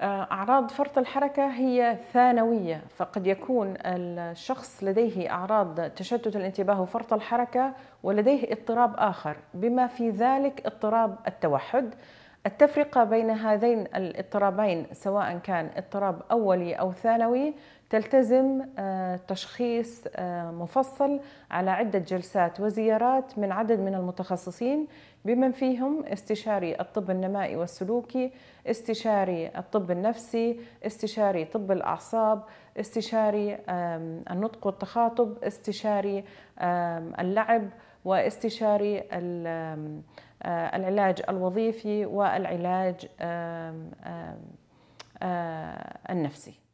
آه، أعراض فرط الحركة هي ثانوية فقد يكون الشخص لديه أعراض تشتت الانتباه وفرط الحركة ولديه اضطراب آخر بما في ذلك اضطراب التوحد التفرقة بين هذين الاضطرابين سواء كان اضطراب أولي أو ثانوي تلتزم آه، تشخيص آه، مفصل على عدة جلسات وزيارات من عدد من المتخصصين بمن فيهم استشاري الطب النمائي والسلوكي، استشاري الطب النفسي، استشاري طب الأعصاب، استشاري النطق والتخاطب، استشاري اللعب واستشاري آه، العلاج الوظيفي والعلاج آه، النفسي